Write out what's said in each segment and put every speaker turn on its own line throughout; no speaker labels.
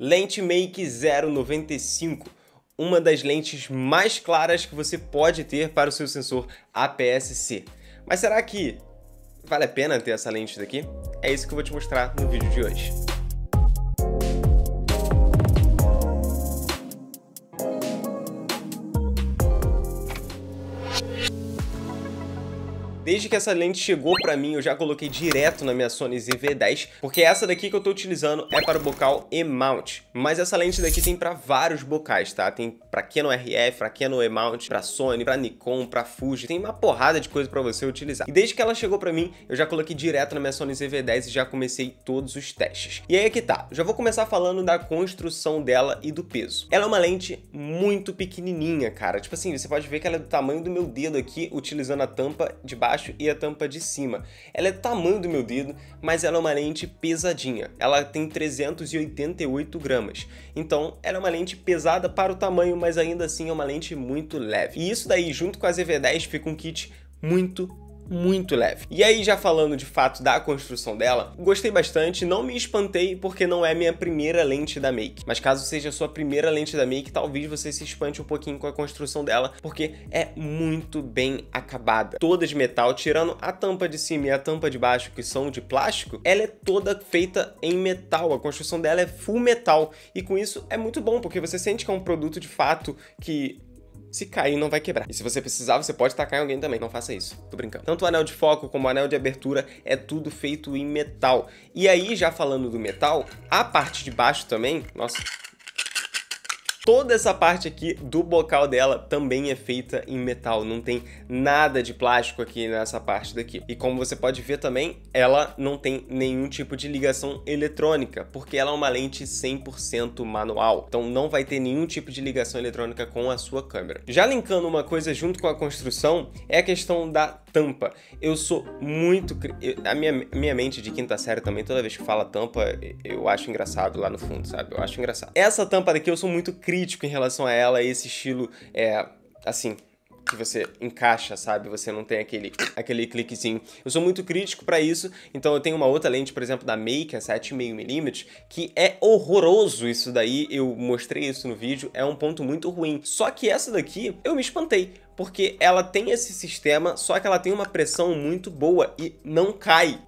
lente Make 095, uma das lentes mais claras que você pode ter para o seu sensor APS-C. Mas será que vale a pena ter essa lente daqui? É isso que eu vou te mostrar no vídeo de hoje. Desde que essa lente chegou para mim, eu já coloquei direto na minha Sony ZV-10, porque essa daqui que eu tô utilizando é para o bocal E-mount. Mas essa lente daqui tem para vários bocais, tá? Tem para Canon RF, para Canon E-mount, para Sony, para Nikon, para Fuji, tem uma porrada de coisa para você utilizar. E desde que ela chegou para mim, eu já coloquei direto na minha Sony ZV-10 e já comecei todos os testes. E aí é que tá, já vou começar falando da construção dela e do peso. Ela é uma lente muito pequenininha, cara. Tipo assim, você pode ver que ela é do tamanho do meu dedo aqui, utilizando a tampa de baixo baixo e a tampa de cima. Ela é do tamanho do meu dedo, mas ela é uma lente pesadinha. Ela tem 388 gramas. Então, ela é uma lente pesada para o tamanho, mas ainda assim é uma lente muito leve. E isso daí, junto com a ZV10, fica um kit muito muito leve. E aí, já falando de fato da construção dela, gostei bastante, não me espantei porque não é minha primeira lente da Make. Mas caso seja sua primeira lente da Make, talvez você se espante um pouquinho com a construção dela, porque é muito bem acabada. Toda de metal, tirando a tampa de cima e a tampa de baixo, que são de plástico, ela é toda feita em metal. A construção dela é full metal. E com isso é muito bom, porque você sente que é um produto de fato que se cair, não vai quebrar. E se você precisar, você pode tacar em alguém também. Não faça isso. Tô brincando. Tanto o anel de foco como o anel de abertura é tudo feito em metal. E aí, já falando do metal, a parte de baixo também... Nossa, Toda essa parte aqui do bocal dela também é feita em metal, não tem nada de plástico aqui nessa parte daqui. E como você pode ver também, ela não tem nenhum tipo de ligação eletrônica, porque ela é uma lente 100% manual, então não vai ter nenhum tipo de ligação eletrônica com a sua câmera. Já linkando uma coisa junto com a construção, é a questão da tampa. Eu sou muito. a minha, minha mente de quinta série também, toda vez que fala tampa, eu acho engraçado lá no fundo, sabe? Eu acho engraçado. Essa tampa daqui eu sou muito crítico em relação a ela, esse estilo, é, assim, que você encaixa, sabe? Você não tem aquele, aquele cliquezinho. Eu sou muito crítico para isso, então eu tenho uma outra lente, por exemplo, da Make, a 7,5mm, que é horroroso isso daí, eu mostrei isso no vídeo, é um ponto muito ruim. Só que essa daqui, eu me espantei, porque ela tem esse sistema, só que ela tem uma pressão muito boa e não cai.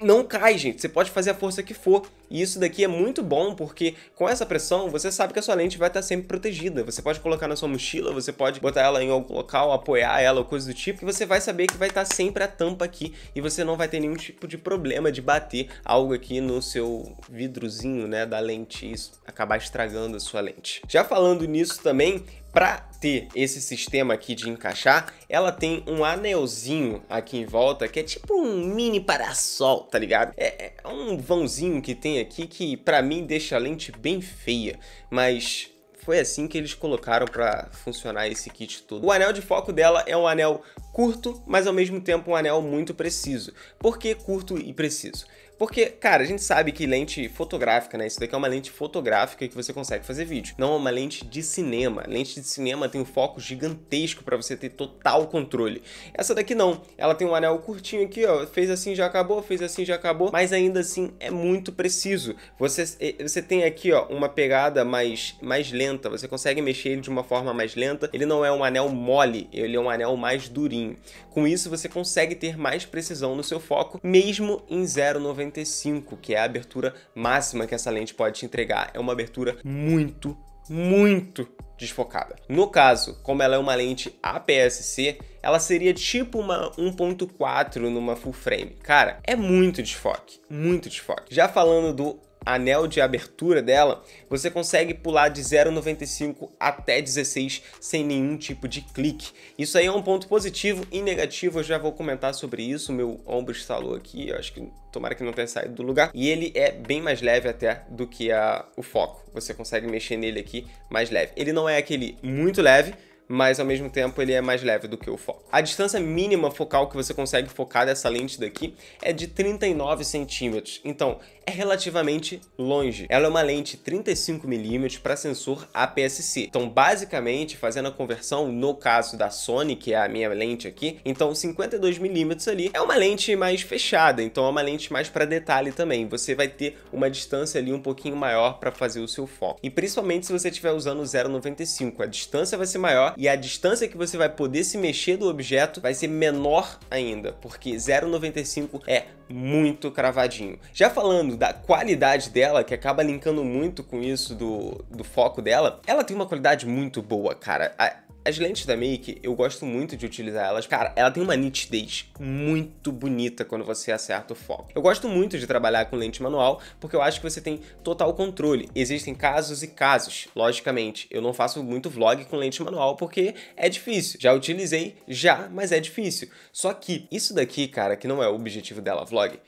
Não cai, gente, você pode fazer a força que for. E isso daqui é muito bom porque com essa pressão você sabe que a sua lente vai estar sempre protegida. Você pode colocar na sua mochila, você pode botar ela em algum local, apoiar ela ou coisa do tipo, que você vai saber que vai estar sempre a tampa aqui e você não vai ter nenhum tipo de problema de bater algo aqui no seu vidrozinho, né, da lente e isso acabar estragando a sua lente. Já falando nisso também, para ter esse sistema aqui de encaixar, ela tem um anelzinho aqui em volta que é tipo um mini parasol, tá ligado? É, é um vãozinho que tem aqui que para mim deixa a lente bem feia, mas foi assim que eles colocaram para funcionar esse kit todo. O anel de foco dela é um anel curto, mas ao mesmo tempo um anel muito preciso. Por que curto e preciso? Porque, cara, a gente sabe que lente fotográfica, né? Isso daqui é uma lente fotográfica que você consegue fazer vídeo. Não é uma lente de cinema. Lente de cinema tem um foco gigantesco para você ter total controle. Essa daqui não. Ela tem um anel curtinho aqui, ó. Fez assim, já acabou. Fez assim, já acabou. Mas ainda assim é muito preciso. Você, é, você tem aqui, ó, uma pegada mais, mais lenta. Você consegue mexer ele de uma forma mais lenta. Ele não é um anel mole. Ele é um anel mais durinho. Com isso, você consegue ter mais precisão no seu foco, mesmo em 0,99 45, que é a abertura máxima que essa lente pode te entregar. É uma abertura muito, muito desfocada. No caso, como ela é uma lente APS-C, ela seria tipo uma 1.4 numa full frame. Cara, é muito desfoque, muito desfoque. Já falando do anel de abertura dela, você consegue pular de 0,95 até 16 sem nenhum tipo de clique. Isso aí é um ponto positivo e negativo, eu já vou comentar sobre isso. Meu ombro estalou aqui, eu acho que tomara que não tenha saído do lugar. E ele é bem mais leve até do que a, o foco. Você consegue mexer nele aqui mais leve. Ele não é aquele muito leve, mas ao mesmo tempo ele é mais leve do que o foco. A distância mínima focal que você consegue focar dessa lente daqui é de 39 centímetros, então é relativamente longe. Ela é uma lente 35mm para sensor APS-C, então basicamente fazendo a conversão no caso da Sony, que é a minha lente aqui, então 52mm ali é uma lente mais fechada, então é uma lente mais para detalhe também, você vai ter uma distância ali um pouquinho maior para fazer o seu foco. E principalmente se você estiver usando 0,95, a distância vai ser maior e a distância que você vai poder se mexer do objeto vai ser menor ainda, porque 0,95 é muito cravadinho. Já falando da qualidade dela, que acaba linkando muito com isso do, do foco dela, ela tem uma qualidade muito boa, cara. A, as lentes da Make, eu gosto muito de utilizar elas. Cara, ela tem uma nitidez muito bonita quando você acerta o foco. Eu gosto muito de trabalhar com lente manual, porque eu acho que você tem total controle. Existem casos e casos, logicamente. Eu não faço muito vlog com lente manual, porque é difícil. Já utilizei, já, mas é difícil. Só que isso daqui, cara, que não é o objetivo dela vlog,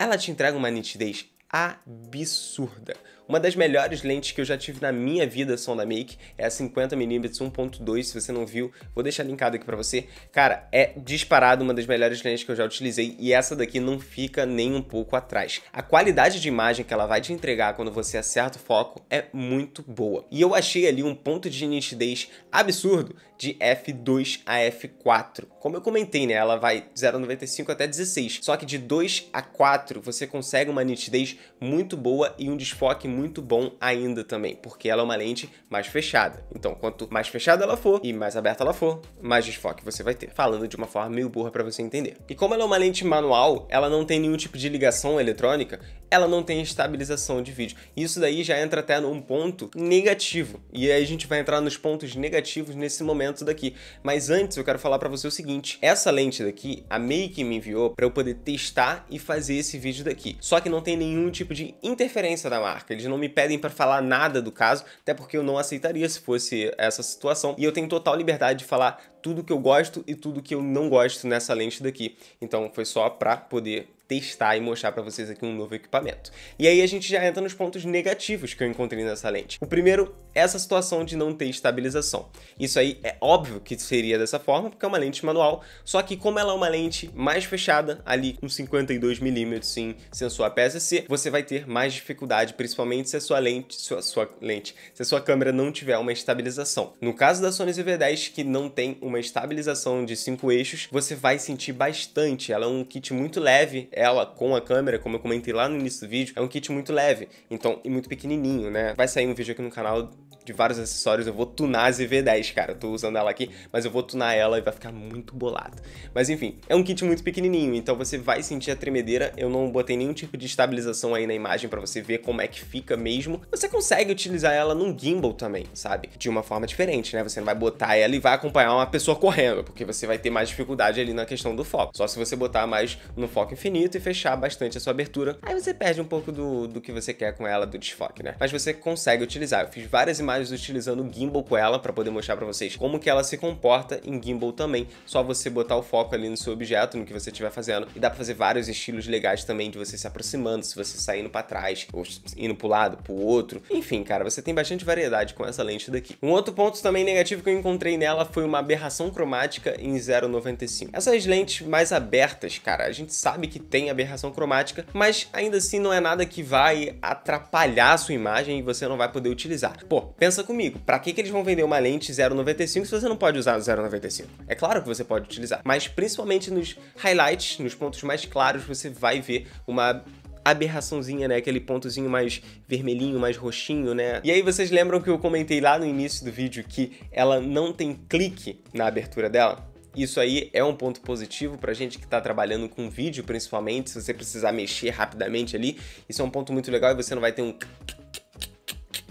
ela te entrega uma nitidez absurda. Uma das melhores lentes que eu já tive na minha vida são da Make, é a 50mm 1.2, se você não viu, vou deixar linkado aqui para você. Cara, é disparado uma das melhores lentes que eu já utilizei e essa daqui não fica nem um pouco atrás. A qualidade de imagem que ela vai te entregar quando você acerta o foco é muito boa. E eu achei ali um ponto de nitidez absurdo de f2 a f4. Como eu comentei, né, ela vai 0.95 até 16, só que de 2 a 4 você consegue uma nitidez muito boa e um desfoque muito bom ainda também, porque ela é uma lente mais fechada. Então, quanto mais fechada ela for e mais aberta ela for, mais desfoque você vai ter. Falando de uma forma meio burra para você entender. E como ela é uma lente manual, ela não tem nenhum tipo de ligação eletrônica, ela não tem estabilização de vídeo. Isso daí já entra até num ponto negativo. E aí a gente vai entrar nos pontos negativos nesse momento daqui. Mas antes eu quero falar para você o seguinte, essa lente daqui, a Make me enviou para eu poder testar e fazer esse vídeo daqui. Só que não tem nenhum tipo de interferência da marca. Eles eles não me pedem para falar nada do caso, até porque eu não aceitaria se fosse essa situação. E eu tenho total liberdade de falar tudo que eu gosto e tudo que eu não gosto nessa lente daqui. Então foi só para poder testar e mostrar para vocês aqui um novo equipamento. E aí a gente já entra nos pontos negativos que eu encontrei nessa lente. O primeiro, essa situação de não ter estabilização. Isso aí é óbvio que seria dessa forma, porque é uma lente manual, só que como ela é uma lente mais fechada, ali com 52mm em sensor APS-C, você vai ter mais dificuldade, principalmente se a sua lente, sua, sua lente, se a sua câmera não tiver uma estabilização. No caso da Sony ZV-10, que não tem uma estabilização de 5 eixos, você vai sentir bastante. Ela é um kit muito leve, é ela com a câmera, como eu comentei lá no início do vídeo, é um kit muito leve, então, e muito pequenininho, né? Vai sair um vídeo aqui no canal de vários acessórios, eu vou tunar a ZV10, cara. Eu tô usando ela aqui, mas eu vou tunar ela e vai ficar muito bolado. Mas enfim, é um kit muito pequenininho, então você vai sentir a tremedeira. Eu não botei nenhum tipo de estabilização aí na imagem pra você ver como é que fica mesmo. Você consegue utilizar ela num gimbal também, sabe? De uma forma diferente, né? Você não vai botar ela e vai acompanhar uma pessoa correndo, porque você vai ter mais dificuldade ali na questão do foco. Só se você botar mais no foco infinito e fechar bastante a sua abertura, aí você perde um pouco do, do que você quer com ela, do desfoque, né? Mas você consegue utilizar. Eu fiz várias imagens mais utilizando o gimbal com ela para poder mostrar para vocês como que ela se comporta em gimbal também. Só você botar o foco ali no seu objeto, no que você estiver fazendo. E dá para fazer vários estilos legais também de você se aproximando, se você saindo para trás, ou indo o lado, para o outro. Enfim, cara, você tem bastante variedade com essa lente daqui. Um outro ponto também negativo que eu encontrei nela foi uma aberração cromática em 0,95. Essas lentes mais abertas, cara, a gente sabe que tem aberração cromática, mas ainda assim não é nada que vai atrapalhar a sua imagem e você não vai poder utilizar. Pô, Pensa comigo, para que, que eles vão vender uma lente 0,95 se você não pode usar 0,95? É claro que você pode utilizar, mas principalmente nos highlights, nos pontos mais claros, você vai ver uma aberraçãozinha, né? Aquele pontozinho mais vermelhinho, mais roxinho, né? E aí vocês lembram que eu comentei lá no início do vídeo que ela não tem clique na abertura dela? Isso aí é um ponto positivo pra gente que tá trabalhando com vídeo, principalmente, se você precisar mexer rapidamente ali. Isso é um ponto muito legal e você não vai ter um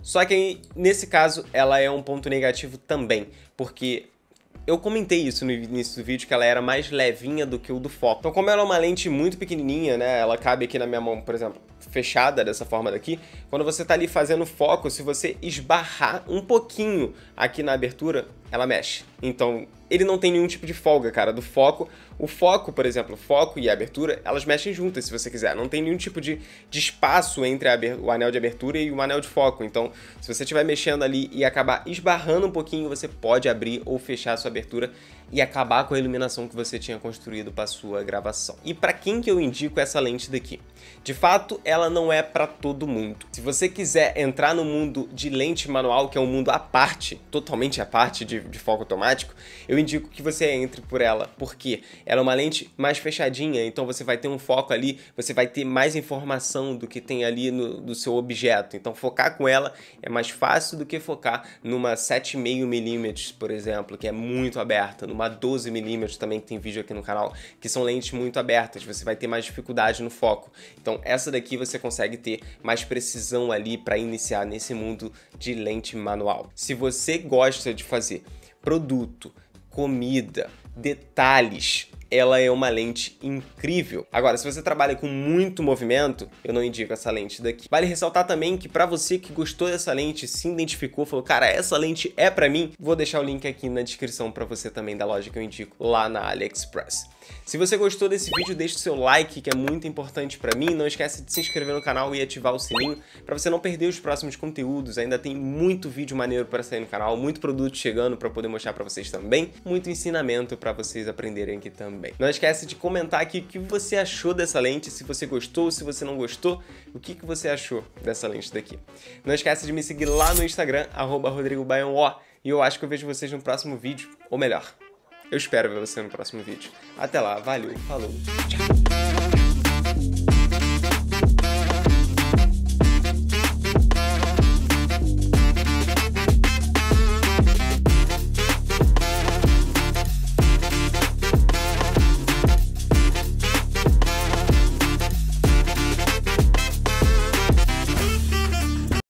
só que nesse caso ela é um ponto negativo também, porque eu comentei isso no início do vídeo, que ela era mais levinha do que o do foco. Então como ela é uma lente muito pequenininha, né, ela cabe aqui na minha mão, por exemplo, fechada dessa forma daqui, quando você está ali fazendo foco, se você esbarrar um pouquinho aqui na abertura, ela mexe. Então, ele não tem nenhum tipo de folga, cara, do foco. O foco, por exemplo, foco e abertura, elas mexem juntas, se você quiser. Não tem nenhum tipo de, de espaço entre o anel de abertura e o anel de foco. Então, se você estiver mexendo ali e acabar esbarrando um pouquinho, você pode abrir ou fechar a sua abertura e acabar com a iluminação que você tinha construído para sua gravação. E para quem que eu indico essa lente daqui? De fato, ela não é para todo mundo. Se você quiser entrar no mundo de lente manual, que é um mundo à parte, totalmente à parte de, de foco automático, eu indico que você entre por ela, porque ela é uma lente mais fechadinha, então você vai ter um foco ali, você vai ter mais informação do que tem ali no, do seu objeto. Então focar com ela é mais fácil do que focar numa 7,5mm, por exemplo, que é muito aberta, numa uma 12mm também, que tem vídeo aqui no canal, que são lentes muito abertas, você vai ter mais dificuldade no foco. Então essa daqui você consegue ter mais precisão ali para iniciar nesse mundo de lente manual. Se você gosta de fazer produto, comida, detalhes, ela é uma lente incrível. Agora, se você trabalha com muito movimento, eu não indico essa lente daqui. Vale ressaltar também que para você que gostou dessa lente, se identificou, falou, cara, essa lente é para mim, vou deixar o link aqui na descrição para você também da loja que eu indico lá na AliExpress. Se você gostou desse vídeo, deixe o seu like, que é muito importante para mim. Não esquece de se inscrever no canal e ativar o sininho para você não perder os próximos conteúdos. Ainda tem muito vídeo maneiro para sair no canal, muito produto chegando para poder mostrar para vocês também, muito ensinamento para vocês aprenderem aqui também. Não esquece de comentar aqui o que você achou dessa lente, se você gostou, se você não gostou, o que, que você achou dessa lente daqui. Não esquece de me seguir lá no Instagram, arroba e eu acho que eu vejo vocês no próximo vídeo, ou melhor, eu espero ver você no próximo vídeo. Até lá, valeu, falou, tchau!